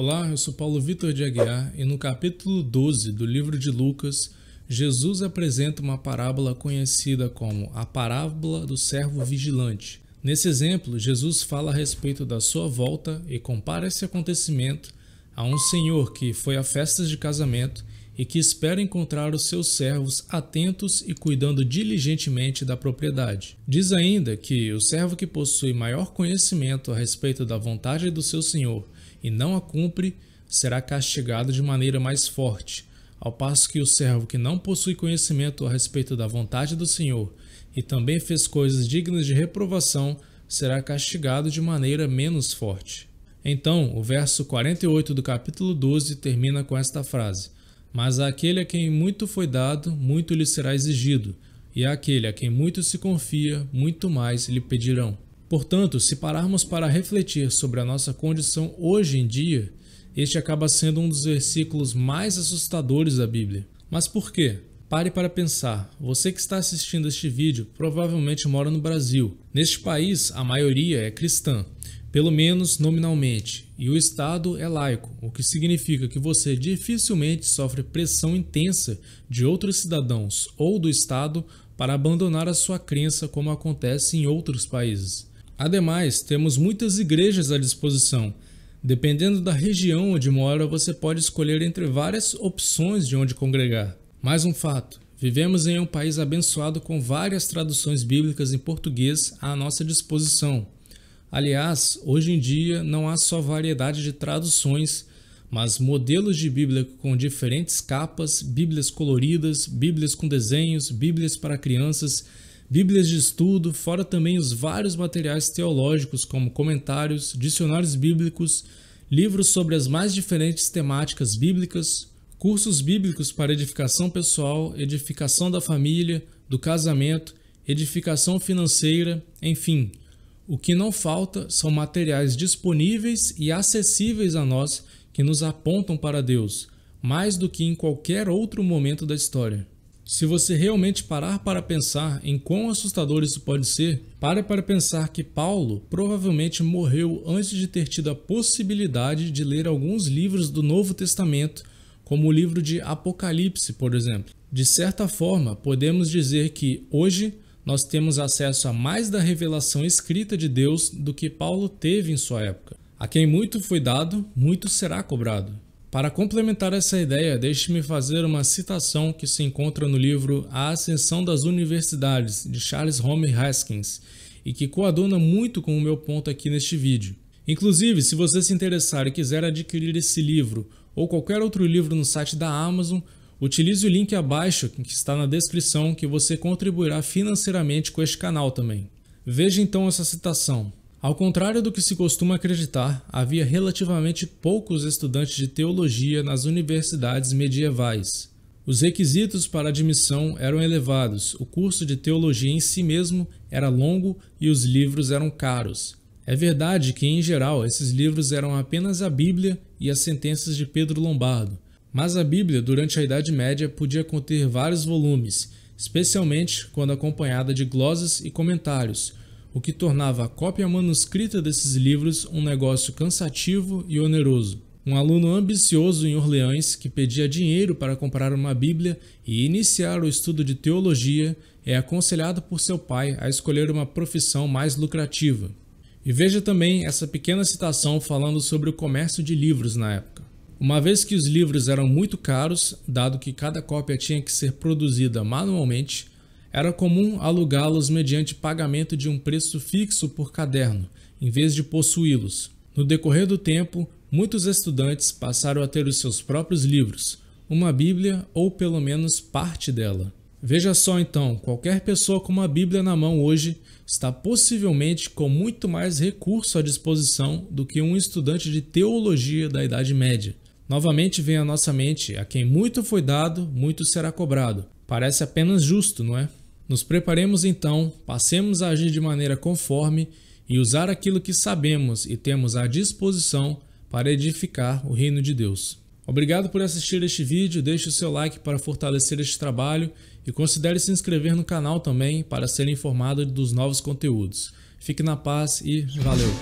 Olá, eu sou Paulo Vitor de Aguiar e no capítulo 12 do livro de Lucas, Jesus apresenta uma parábola conhecida como a parábola do servo vigilante. Nesse exemplo, Jesus fala a respeito da sua volta e compara esse acontecimento a um senhor que foi a festas de casamento e que espera encontrar os seus servos atentos e cuidando diligentemente da propriedade. Diz ainda que o servo que possui maior conhecimento a respeito da vontade do seu senhor e não a cumpre, será castigado de maneira mais forte, ao passo que o servo que não possui conhecimento a respeito da vontade do Senhor e também fez coisas dignas de reprovação, será castigado de maneira menos forte. Então, o verso 48 do capítulo 12 termina com esta frase: Mas àquele a quem muito foi dado, muito lhe será exigido, e àquele a quem muito se confia, muito mais lhe pedirão. Portanto, se pararmos para refletir sobre a nossa condição hoje em dia, este acaba sendo um dos versículos mais assustadores da Bíblia. Mas por quê? Pare para pensar. Você que está assistindo este vídeo provavelmente mora no Brasil. Neste país, a maioria é cristã, pelo menos nominalmente, e o Estado é laico, o que significa que você dificilmente sofre pressão intensa de outros cidadãos ou do Estado para abandonar a sua crença, como acontece em outros países. Ademais, temos muitas igrejas à disposição. Dependendo da região onde mora, você pode escolher entre várias opções de onde congregar. Mais um fato: vivemos em um país abençoado com várias traduções bíblicas em português à nossa disposição. Aliás, hoje em dia não há só variedade de traduções, mas modelos de Bíblia com diferentes capas, Bíblias coloridas, Bíblias com desenhos, Bíblias para crianças bíblias de estudo, fora também os vários materiais teológicos como comentários, dicionários bíblicos, livros sobre as mais diferentes temáticas bíblicas, cursos bíblicos para edificação pessoal, edificação da família, do casamento, edificação financeira, enfim. O que não falta são materiais disponíveis e acessíveis a nós que nos apontam para Deus, mais do que em qualquer outro momento da história. Se você realmente parar para pensar em quão assustador isso pode ser, pare para pensar que Paulo provavelmente morreu antes de ter tido a possibilidade de ler alguns livros do Novo Testamento, como o livro de Apocalipse, por exemplo. De certa forma, podemos dizer que hoje nós temos acesso a mais da revelação escrita de Deus do que Paulo teve em sua época. A quem muito foi dado, muito será cobrado. Para complementar essa ideia, deixe-me fazer uma citação que se encontra no livro A Ascensão das Universidades, de Charles Homer Haskins, e que coaduna muito com o meu ponto aqui neste vídeo. Inclusive, se você se interessar e quiser adquirir esse livro ou qualquer outro livro no site da Amazon, utilize o link abaixo que está na descrição que você contribuirá financeiramente com este canal também. Veja então essa citação. Ao contrário do que se costuma acreditar, havia relativamente poucos estudantes de teologia nas universidades medievais. Os requisitos para admissão eram elevados, o curso de teologia em si mesmo era longo e os livros eram caros. É verdade que, em geral, esses livros eram apenas a Bíblia e as sentenças de Pedro Lombardo, mas a Bíblia, durante a Idade Média, podia conter vários volumes, especialmente quando acompanhada de glosas e comentários, o que tornava a cópia manuscrita desses livros um negócio cansativo e oneroso. Um aluno ambicioso em Orleans que pedia dinheiro para comprar uma Bíblia e iniciar o estudo de teologia é aconselhado por seu pai a escolher uma profissão mais lucrativa. E veja também essa pequena citação falando sobre o comércio de livros na época. Uma vez que os livros eram muito caros, dado que cada cópia tinha que ser produzida manualmente, era comum alugá-los mediante pagamento de um preço fixo por caderno, em vez de possuí-los. No decorrer do tempo, muitos estudantes passaram a ter os seus próprios livros, uma Bíblia ou pelo menos parte dela. Veja só então, qualquer pessoa com uma Bíblia na mão hoje está possivelmente com muito mais recurso à disposição do que um estudante de teologia da Idade Média. Novamente vem à nossa mente: a quem muito foi dado, muito será cobrado. Parece apenas justo, não é? Nos preparemos então, passemos a agir de maneira conforme e usar aquilo que sabemos e temos à disposição para edificar o reino de Deus. Obrigado por assistir este vídeo, deixe o seu like para fortalecer este trabalho e considere se inscrever no canal também para ser informado dos novos conteúdos. Fique na paz e valeu!